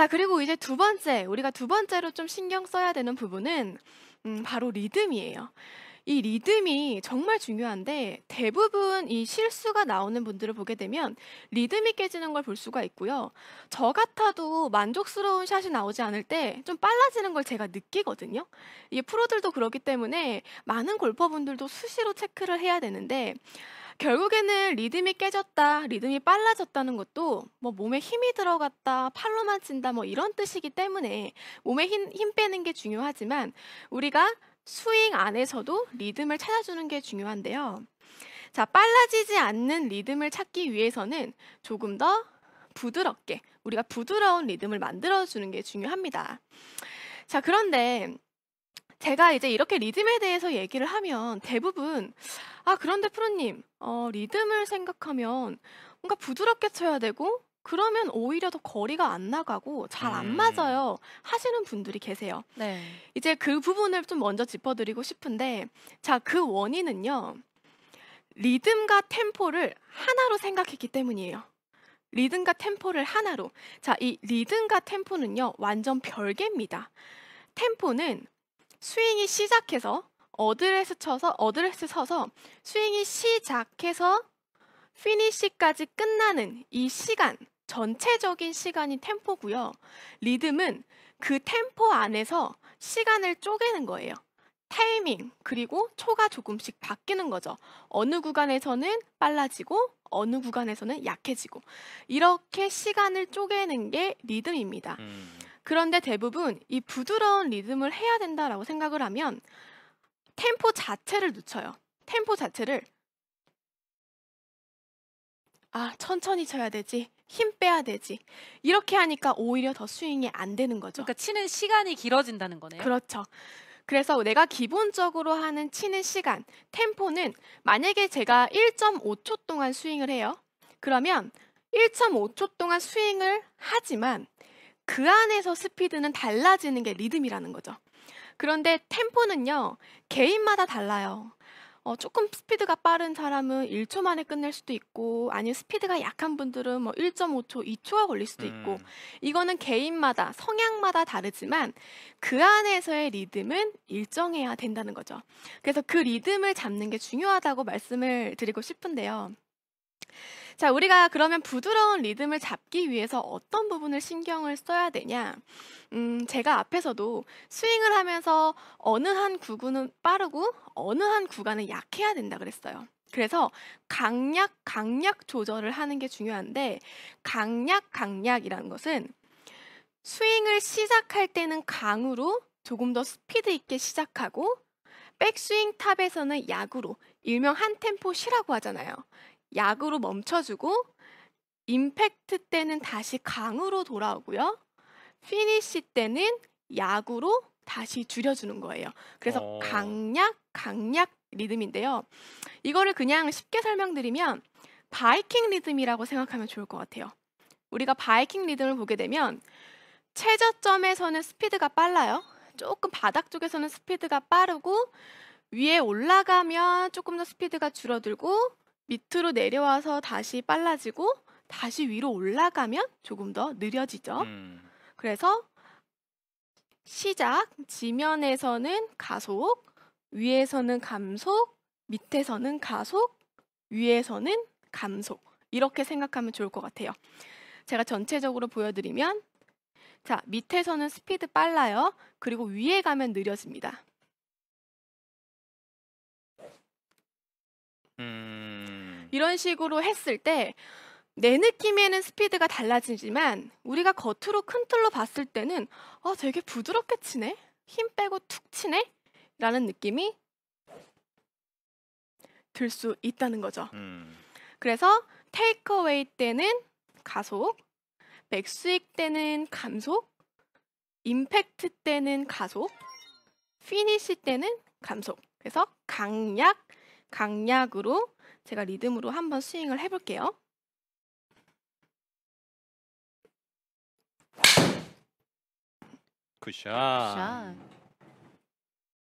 자, 그리고 이제 두 번째, 우리가 두 번째로 좀 신경 써야 되는 부분은 음, 바로 리듬이에요. 이 리듬이 정말 중요한데 대부분 이 실수가 나오는 분들을 보게 되면 리듬이 깨지는 걸 볼 수가 있고요. 저 같아도 만족스러운 샷이 나오지 않을 때 좀 빨라지는 걸 제가 느끼거든요. 이게 프로들도 그렇기 때문에 많은 골퍼분들도 수시로 체크를 해야 되는데 결국에는 리듬이 깨졌다, 리듬이 빨라졌다는 것도 뭐 몸에 힘이 들어갔다, 팔로만 친다 뭐 이런 뜻이기 때문에 몸에 힘, 힘 빼는 게 중요하지만 우리가 스윙 안에서도 리듬을 찾아주는 게 중요한데요. 자, 빨라지지 않는 리듬을 찾기 위해서는 조금 더 부드럽게 우리가 부드러운 리듬을 만들어 주는 게 중요합니다. 자, 그런데 제가 이제 이렇게 리듬에 대해서 얘기를 하면 대부분 아, 그런데 프로님, 어, 리듬을 생각하면 뭔가 부드럽게 쳐야 되고 그러면 오히려 더 거리가 안 나가고 잘안 음. 맞아요 하시는 분들이 계세요. 네. 이제 그 부분을 좀 먼저 짚어드리고 싶은데 자 그 원인은요 리듬과 템포를 하나로 생각했기 때문이에요. 리듬과 템포를 하나로 자 이 리듬과 템포는요 완전 별개입니다. 템포는 스윙이 시작해서 어드레스 쳐서 어드레스 서서 스윙이 시작해서 피니시까지 끝나는 이 시간 전체적인 시간이 템포고요. 리듬은 그 템포 안에서 시간을 쪼개는 거예요. 타이밍 그리고 초가 조금씩 바뀌는 거죠. 어느 구간에서는 빨라지고 어느 구간에서는 약해지고 이렇게 시간을 쪼개는 게 리듬입니다. 음. 그런데 대부분 이 부드러운 리듬을 해야 된다라고 생각을 하면 템포 자체를 늦춰요. 템포 자체를 아 천천히 쳐야 되지 힘 빼야 되지. 이렇게 하니까 오히려 더 스윙이 안 되는 거죠. 그러니까 치는 시간이 길어진다는 거네요. 그렇죠. 그래서 내가 기본적으로 하는 치는 시간, 템포는 만약에 제가 1.5초 동안 스윙을 해요. 그러면 1.5초 동안 스윙을 하지만 그 안에서 스피드는 달라지는 게 리듬이라는 거죠. 그런데 템포는요, 개인마다 달라요. 어, 조금 스피드가 빠른 사람은 1초 만에 끝낼 수도 있고 아니면 스피드가 약한 분들은 뭐 1.5초, 2초가 걸릴 수도 있고 음. 이거는 개인마다 성향마다 다르지만 그 안에서의 리듬은 일정해야 된다는 거죠. 그래서 그 리듬을 잡는 게 중요하다고 말씀을 드리고 싶은데요. 자, 우리가 그러면 부드러운 리듬을 잡기 위해서 어떤 부분을 신경을 써야 되냐? 음, 제가 앞에서도 스윙을 하면서 어느 한구구은 빠르고 어느 한 구간은 약해야 된다 그랬어요. 그래서 강약, 강약 조절을 하는 게 중요한데 강약, 강약이라는 것은 스윙을 시작할 때는 강으로 조금 더 스피드 있게 시작하고 백스윙 탑에서는 약으로 일명 한 템포 쉬라고 하잖아요. 약으로 멈춰주고 임팩트 때는 다시 강으로 돌아오고요. 피니시 때는 약으로 다시 줄여주는 거예요. 그래서 어... 강약, 강약 리듬인데요. 이거를 그냥 쉽게 설명드리면 바이킹 리듬이라고 생각하면 좋을 것 같아요. 우리가 바이킹 리듬을 보게 되면 최저점에서는 스피드가 빨라요. 조금 바닥 쪽에서는 스피드가 빠르고 위에 올라가면 조금 더 스피드가 줄어들고 밑으로 내려와서 다시 빨라지고 다시 위로 올라가면 조금 더 느려지죠. 음. 그래서 시작 지면에서는 가속, 위에서는 감속, 밑에서는 가속, 위에서는 감속. 이렇게 생각하면 좋을 것 같아요. 제가 전체적으로 보여드리면 자, 밑에서는 스피드 빨라요. 그리고 위에 가면 느려집니다. 이런 식으로 했을 때 내 느낌에는 스피드가 달라지지만 우리가 겉으로 큰 틀로 봤을 때는 아 되게 부드럽게 치네 힘 빼고 툭 치네 라는 느낌이 들 수 있다는 거죠. 음. 그래서 테이크어웨이 때는 가속, 백스윙 때는 감속, 임팩트 때는 가속, 피니시 때는 감속. 그래서 강약, 강약으로 제가 리듬으로 한번 스윙을 해볼게요. 굿샷. 굿샷.